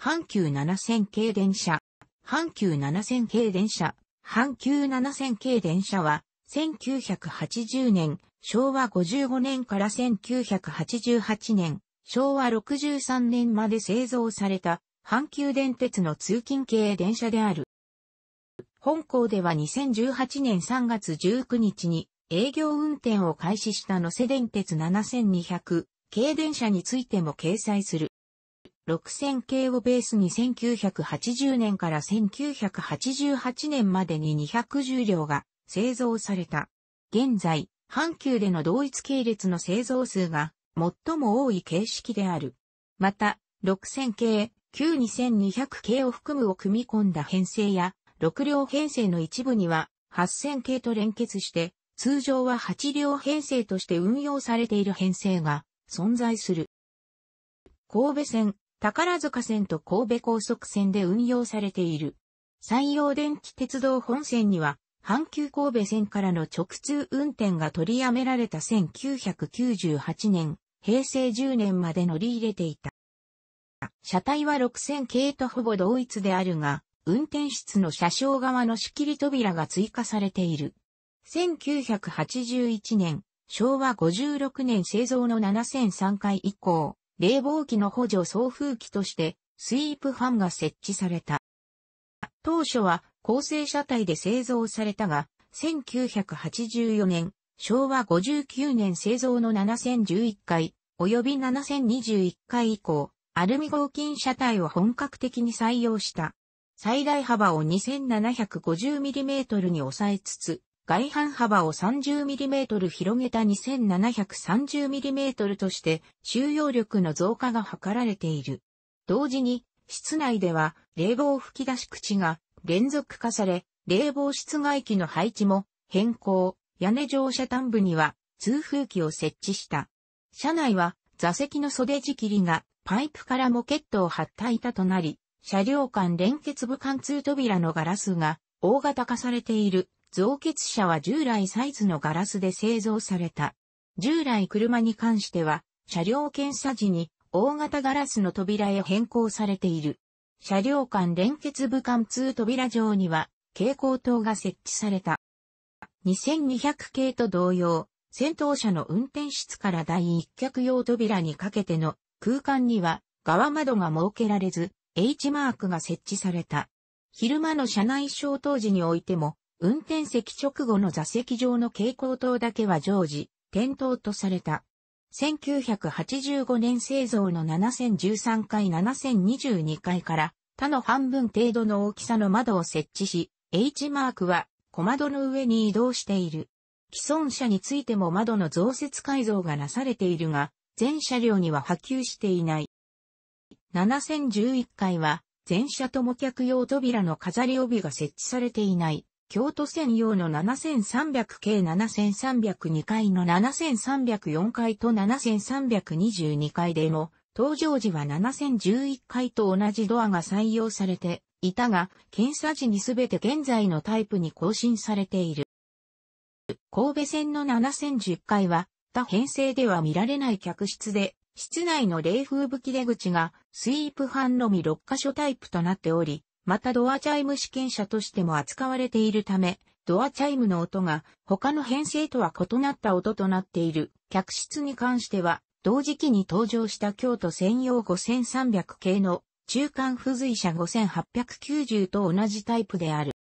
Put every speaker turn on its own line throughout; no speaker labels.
阪急7000系電車、阪急7000系電車、阪急7000系電車は、1980年、昭和55年から1988年、昭和63年まで製造された、阪急電鉄の通勤系電車である。本校では2018年3月19日に営業運転を開始した野瀬電鉄7200系電車についても掲載する。6000系をベースに1980年から1988年までに210両が製造された。現在、阪急での同一系列の製造数が最も多い形式である。また、6000系、旧2200系を含むを組み込んだ編成や、6両編成の一部には8000系と連結して、通常は8両編成として運用されている編成が存在する。神戸線、宝塚線と神戸高速線で運用されている。山陽電気鉄道本線には、阪急神戸線からの直通運転が取りやめられた1998年、平成10年まで乗り入れていた。車体は6000系とほぼ同一であるが、運転室の車掌側の仕切り扉が追加されている。1981年、昭和56年製造の7003回以降、冷房機の補助送風機としてスイープファンが設置された。当初は構成車体で製造されたが、1984年、昭和59年製造の7011回、及び7021回以降、アルミ合金車体を本格的に採用した。最大幅を 2750mm に抑えつつ、外反幅を 30mm 広げた 2730mm として収容力の増加が図られている。同時に、室内では冷房吹き出し口が連続化され、冷房室外機の配置も変更、屋根乗車端部には通風機を設置した。車内は座席の袖仕切りがパイプからモケットを張った板となり、車両間連結部貫通扉のガラスが大型化されている。造血車は従来サイズのガラスで製造された。従来車に関しては、車両検査時に大型ガラスの扉へ変更されている。車両間連結部間通扉上には蛍光灯が設置された。2200系と同様、先頭車の運転室から第一脚用扉にかけての空間には側窓が設けられず、H マークが設置された。昼間の車内消灯時においても、運転席直後の座席上の蛍光灯だけは常時、点灯とされた。1985年製造の7013回7022回から他の半分程度の大きさの窓を設置し、H マークは小窓の上に移動している。既存車についても窓の増設改造がなされているが、全車両には波及していない。7011回は全車とも客用扉の飾り帯が設置されていない。京都専用の7300系7302階の7304階と7322階でも、登場時は7011階と同じドアが採用されていたが、検査時にすべて現在のタイプに更新されている。神戸線の7010階は、他編成では見られない客室で、室内の冷風吹き出口がスイープファンのみ6カ所タイプとなっており、またドアチャイム試験車としても扱われているため、ドアチャイムの音が他の編成とは異なった音となっている客室に関しては、同時期に登場した京都専用5300系の中間付随車5890と同じタイプである。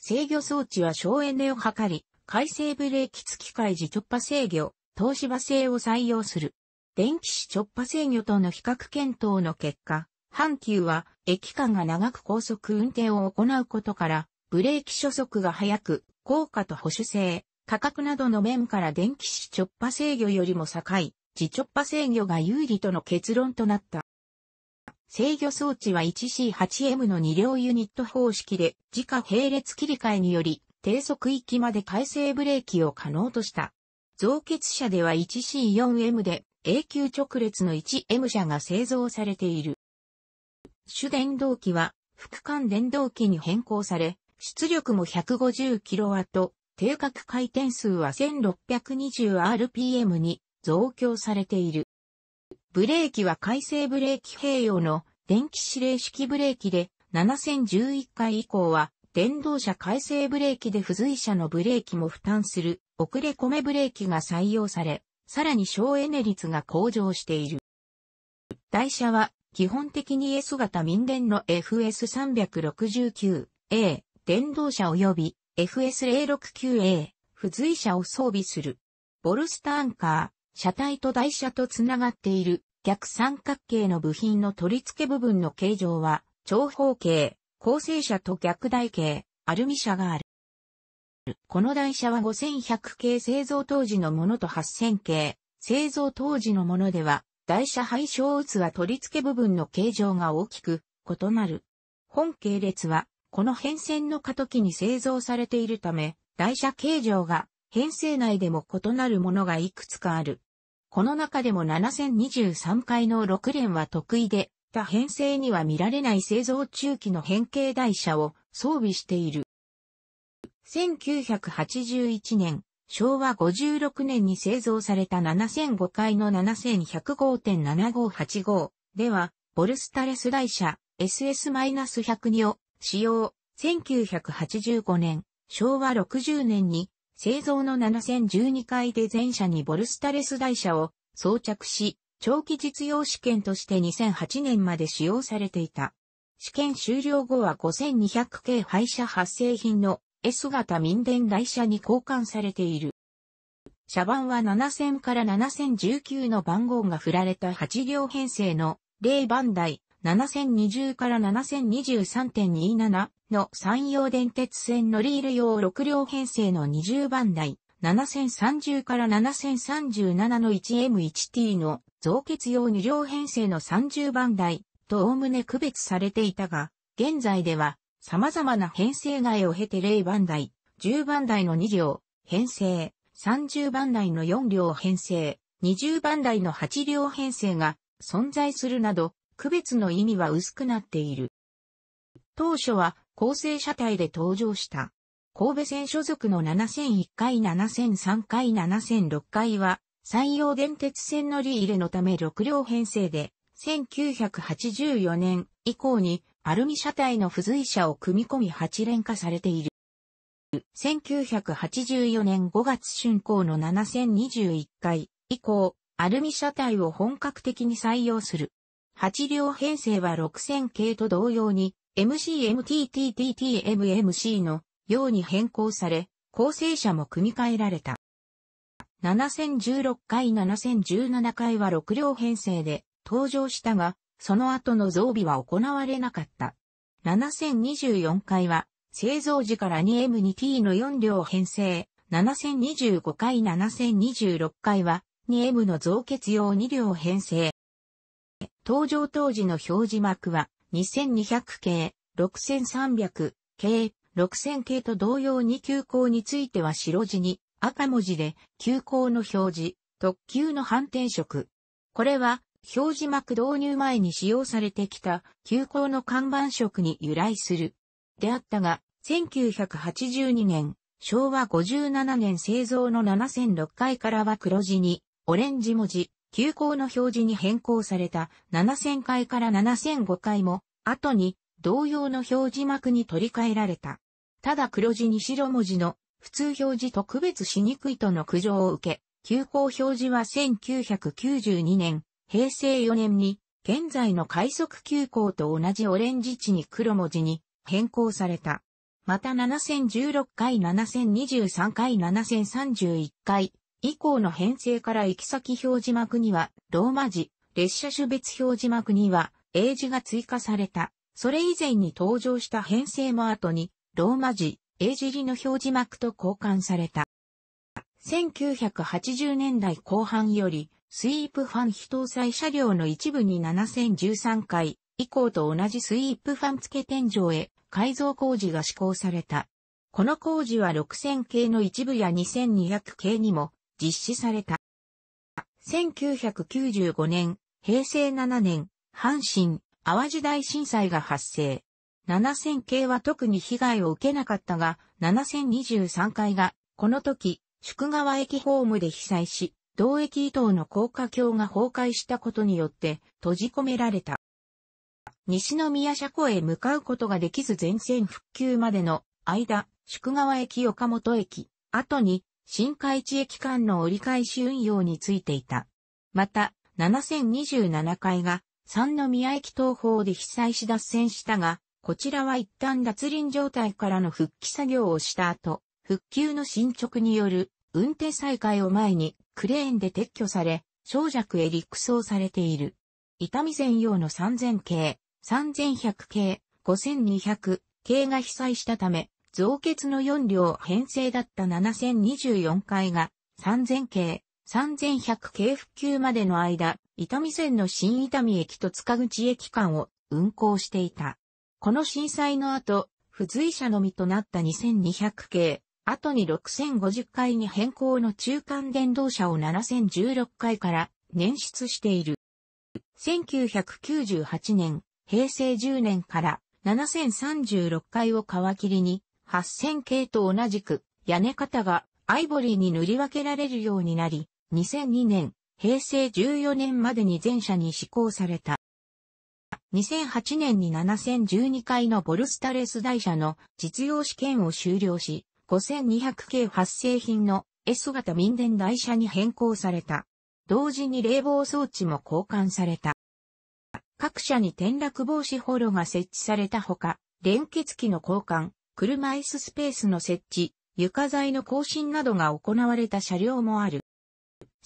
制御装置は省エネを図り、回生ブレーキ付き替え時直波制御、東芝製を採用する。電気子直波制御との比較検討の結果、阪急は駅間が長く高速運転を行うことから、ブレーキ初速が速く、効果と保守性、価格などの面から電気視直波制御よりも高い、自直波制御が有利との結論となった。制御装置は 1C8M の2両ユニット方式で、自家並列切り替えにより、低速域まで回生ブレーキを可能とした。造血車では 1C4M で、永久直列の 1M 車が製造されている。主電動機は副管電動機に変更され、出力も 150kW、定格回転数は 1620rpm に増強されている。ブレーキは回生ブレーキ併用の電気指令式ブレーキで7011回以降は電動車回生ブレーキで付随車のブレーキも負担する遅れ込めブレーキが採用され、さらに省エネ率が向上している。台車は基本的に S 型民電の FS369A 電動車及び FS069A 付随車を装備する。ボルスターンカー、車体と台車とつながっている逆三角形の部品の取り付け部分の形状は長方形、構成車と逆台形、アルミ車がある。この台車は5100系製造当時のものと8000系製造当時のものでは台車配小器取り付け部分の形状が大きく異なる。本系列は、この変遷の過渡期に製造されているため、台車形状が編成内でも異なるものがいくつかある。この中でも7023回の6連は得意で、他編成には見られない製造中期の変形台車を装備している。1981年、昭和56年に製造された7005回の7105.7585では、ボルスタレス台車 SS-102 を使用。1985年、昭和60年に製造の7012回で全車にボルスタレス台車を装着し、長期実用試験として2008年まで使用されていた。試験終了後は5200系廃車発生品の S 型民電台車に交換されている。車番は7000から7019の番号が振られた8両編成の0番台7020から7023.27の山陽電鉄線乗り入れ用6両編成の20番台7030から7037の 1M1T の増結用2両編成の30番台と概ね区別されていたが、現在では様々な編成外を経て0番台、10番台の2両、編成、30番台の4両編成、20番台の8両編成が存在するなど、区別の意味は薄くなっている。当初は構成車体で登場した。神戸線所属の7001回7003回7006回は、山陽電鉄線乗り入れのため6両編成で、1984年以降にアルミ車体の付随車を組み込み8連化されている。1984年5月竣工の7021回以降、アルミ車体を本格的に採用する。8両編成は6000系と同様に MCMTTTTMMC のように変更され、構成車も組み替えられた。7016回7017回は6両編成で、登場したが、その後の増備は行われなかった。7024回は、製造時から 2M2T の4両編成、7025回7026回は 2M の増結用2両編成。登場当時の表示幕は2200系、6300系、6000系と同様に急行については白地に赤文字で急行の表示、特急の反転色。これは表示幕導入前に使用されてきた急行の看板色に由来する。であったが、1982年、昭和57年製造の7006回からは黒地に、オレンジ文字、急行の表示に変更された7000回から7005回も、後に同様の表示幕に取り替えられた。ただ黒字に白文字の普通表示と区別しにくいとの苦情を受け、急行表示は1992年平成4年に、現在の快速急行と同じオレンジ地に黒文字に変更された。また7016回7023回7031回以降の編成から行き先表示幕にはローマ字、列車種別表示幕には英字が追加された。それ以前に登場した編成も後にローマ字、英字入りの表示幕と交換された。1980年代後半より、スイープファン非搭載車両の一部に7013回以降と同じスイープファン付け天井へ改造工事が施行された。この工事は6000系の一部や2200系にも実施された。1995年、平成7年、阪神、淡路大震災が発生。7000系は特に被害を受けなかったが、7023回が、この時、宿川駅ホームで被災し、同駅伊東の高架橋が崩壊したことによって閉じ込められた。西宮車庫へ向かうことができず全線復旧までの間、宿川駅岡本駅、後に新海地駅間の折り返し運用についていた。また、7027階が三宮駅東方で被災し脱線したが、こちらは一旦脱輪状態からの復帰作業をした後、復旧の進捗による運転再開を前にクレーンで撤去され、小弱へ陸送されている。伊丹専用の3000系、3100系、5200系が被災したため、増結の4両編成だった7024回が3000系、3100系復旧までの間、伊丹線の新伊丹駅と塚口駅間を運行していた。この震災の後、不随者のみとなった2200系、後に6050回に変更の中間電動車を7016回から捻出している。1998年、平成10年から7036回を皮切りに、8000系と同じく屋根型がアイボリーに塗り分けられるようになり、2002年、平成14年までに全車に施行された。2008年に7012回のボルスタレス台車の実用試験を終了し、5200系発生品の S 型民電台車に変更された。同時に冷房装置も交換された。各社に転落防止ホロが設置されたほか、連結機の交換、車椅子スペースの設置、床材の更新などが行われた車両もある。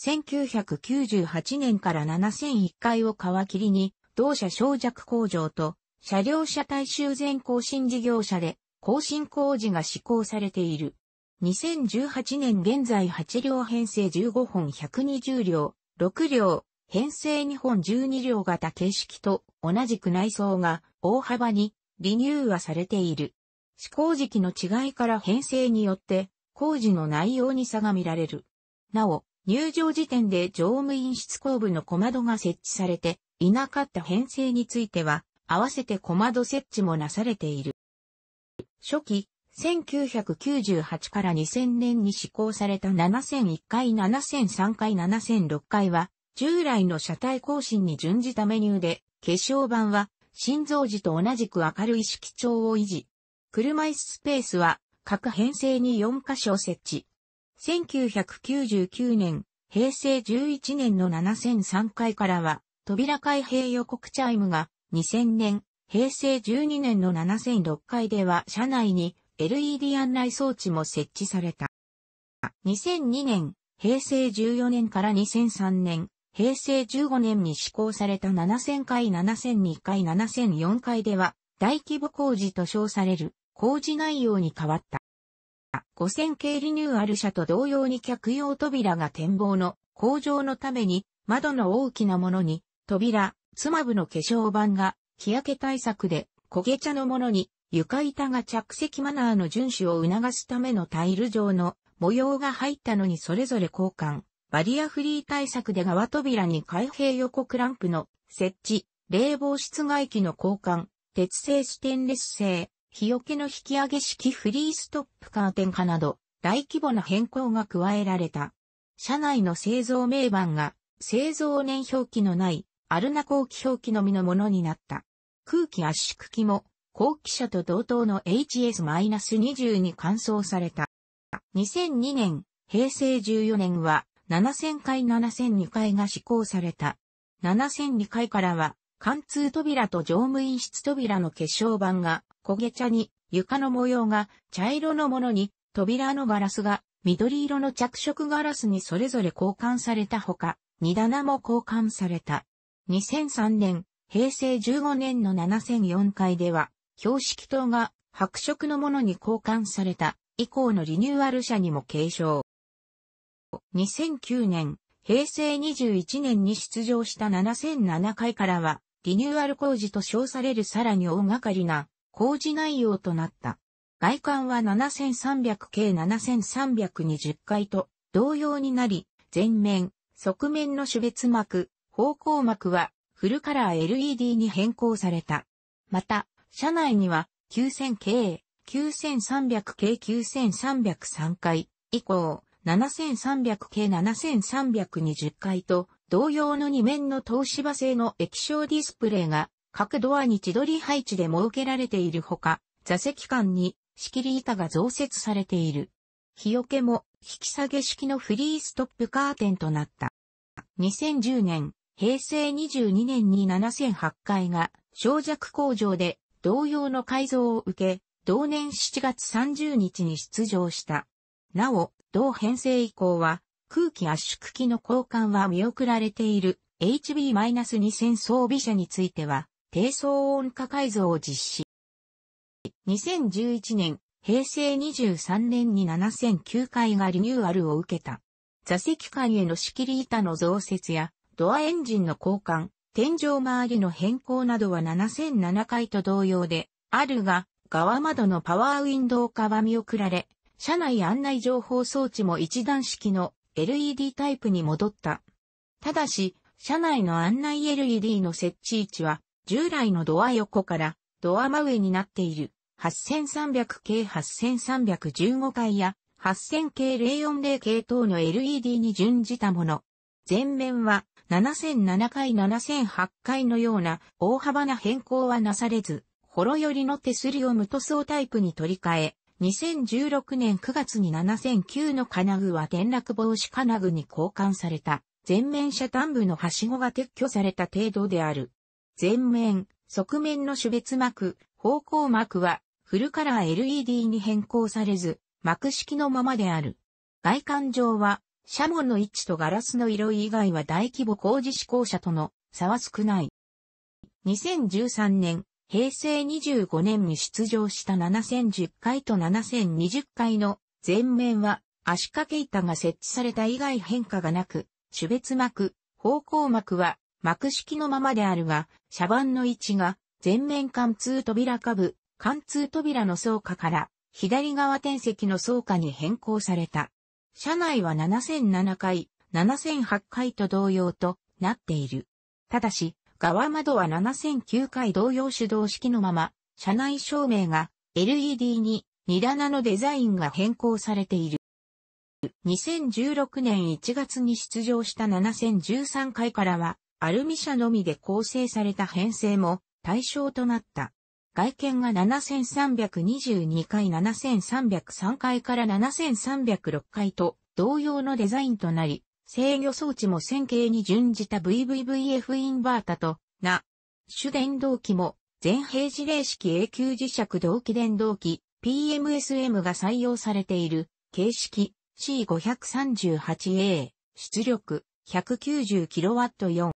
1998年から7001回を皮切りに、同社小弱工場と車両車体修繕更新事業者で更新工事が施行されている。2018年現在8両編成15本120両、6両、編成2本12両型形式と同じく内装が大幅にリニューアされている。施工時期の違いから編成によって工事の内容に差が見られる。なお、入場時点で乗務員室後部の小窓が設置されていなかった編成については合わせて小窓設置もなされている。初期、1998から2000年に施行された7001回7003回7006回は、従来の車体更新に準じたメニューで、化粧板は、心臓時と同じく明るい色調を維持。車椅子スペースは、各編成に4箇所設置。1999年、平成11年の7003回からは、扉開閉予告チャイムが、2000年、平成12年の7006回では車内に LED 案内装置も設置された。2002年、平成14年から2003年、平成15年に施行された7000回7002回7004回では大規模工事と称される工事内容に変わった。5000系リニューアル車と同様に客用扉が展望の工場のために窓の大きなものに扉、つまぶの化粧板が日焼け対策で焦げ茶のものに床板が着席マナーの遵守を促すためのタイル状の模様が入ったのにそれぞれ交換。バリアフリー対策で側扉に開閉横クランプの設置、冷房室外機の交換、鉄製ステンレス製、日よけの引き上げ式フリーストップカーテン化など、大規模な変更が加えられた。社内の製造名板が製造年表記のないアルナ後期表記のみのものになった。空気圧縮機も後期車と同等の HS-20 に換装された。2002年、平成14年は7000回7002回が施行された。7002回からは貫通扉と乗務員室扉の結晶板が焦げ茶に、床の模様が茶色のものに、扉のガラスが緑色の着色ガラスにそれぞれ交換されたほか、荷棚も交換された。2003年、平成15年の7004回では、標識灯が白色のものに交換された以降のリニューアル車にも継承。2009年、平成21年に出場した7007回からは、リニューアル工事と称されるさらに大掛かりな工事内容となった。外観は7300計7320回と同様になり、前面、側面の種別膜、方向幕はフルカラー LED に変更された。また、車内には 9000K、9300K、9303回以降、7300K、7320回と同様の2面の東芝製の液晶ディスプレイが各ドアに自撮り配置で設けられているほか、座席間に仕切り板が増設されている。日よけも引き下げ式のフリーストップカーテンとなった。2010年平成22年に7008回が、小弱工場で同様の改造を受け、同年7月30日に出場した。なお、同編成以降は、空気圧縮機の交換は見送られている HB-2000 装備車については、低騒音化改造を実施。2011年、平成23年に7009回がリニューアルを受けた。座席間への仕切り板の増設や、ドアエンジンの交換、天井周りの変更などは7007回と同様で、あるが、側窓のパワーウィンドウは見送られ、車内案内情報装置も一段式の LED タイプに戻った。ただし、車内の案内 LED の設置位置は、従来のドア横からドア真上になっている8300系8315回や8000系040系等の LED に準じたもの。前面は7007回7008回のような大幅な変更はなされず、ホロ寄りの手すりを無塗装タイプに取り替え、2016年9月に7009の金具は転落防止金具に交換された。全面車端部のはしごが撤去された程度である。全面、側面の種別膜、方向膜はフルカラー LED に変更されず、膜式のままである。外観上はシャモンの位置とガラスの色以外は大規模工事施工者との差は少ない。2013年、平成25年に出場した7010回と7020回の前面は足掛け板が設置された以外変化がなく、種別膜、方向膜は膜式のままであるが、車板の位置が前面貫通扉下部、貫通扉の倉下から左側転石の倉下に変更された。車内は7007回、7008回と同様となっている。ただし、側窓は7009回同様手動式のまま、車内照明が LED に2棚のデザインが変更されている。2016年1月に出場した7013回からは、アルミ車のみで構成された編成も対象となった。外見が7322回7303回から7306回と同様のデザインとなり、制御装置も線形に準じた VVVF インバータとな、主電動機も全平時例式永久磁石同期電動機 PMSM が採用されている形式 C538A 出力 190kW4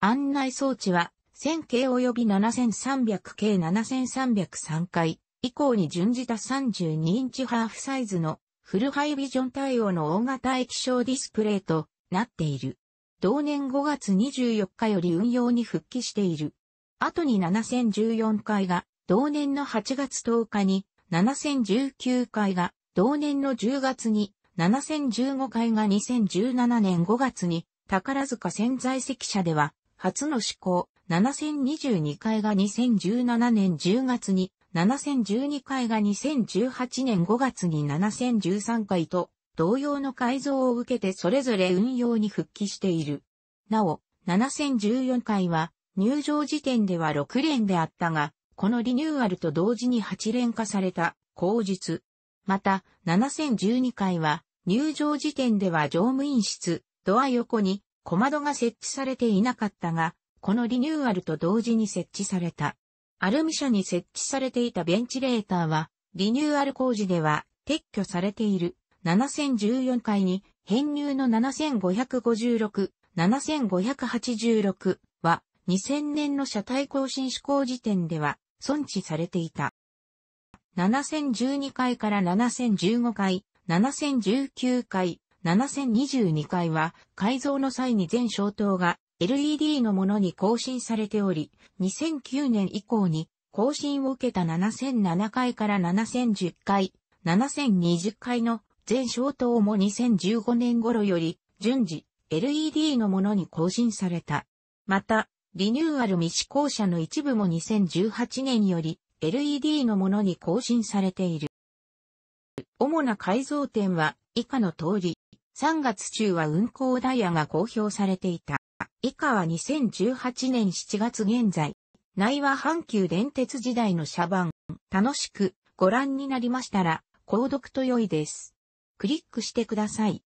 案内装置は1000系及び7300系7303回以降に準じた32インチハーフサイズのフルハイビジョン対応の大型液晶ディスプレイとなっている。同年5月24日より運用に復帰している。後に7014回が同年の8月10日に、7019回が同年の10月に、7015回が2017年5月に、宝塚潜在席社では、初の施行、7022回が2017年10月に、7012回が2018年5月に7013回と、同様の改造を受けてそれぞれ運用に復帰している。なお、7014回は、入場時点では6連であったが、このリニューアルと同時に8連化された、口述。また、7012回は、入場時点では乗務員室、ドア横に小窓が設置されていなかったが、このリニューアルと同時に設置された。アルミ社に設置されていたベンチレーターは、リニューアル工事では撤去されている7014階に編入の7556、7586は2000年の車体更新施行時点では損置されていた。7012階から7015階、7019階、7022階は改造の際に全消灯が LED のものに更新されており、2009年以降に更新を受けた7007回から7010回、7020回の全消灯も2015年頃より順次 LED のものに更新された。また、リニューアル未試行者の一部も2018年より LED のものに更新されている。主な改造点は以下の通り、3月中は運行ダイヤが公表されていた。。以下は2018年7月現在。内は阪急電鉄時代の車番。楽しくご覧になりましたら、購読と良いです。クリックしてください。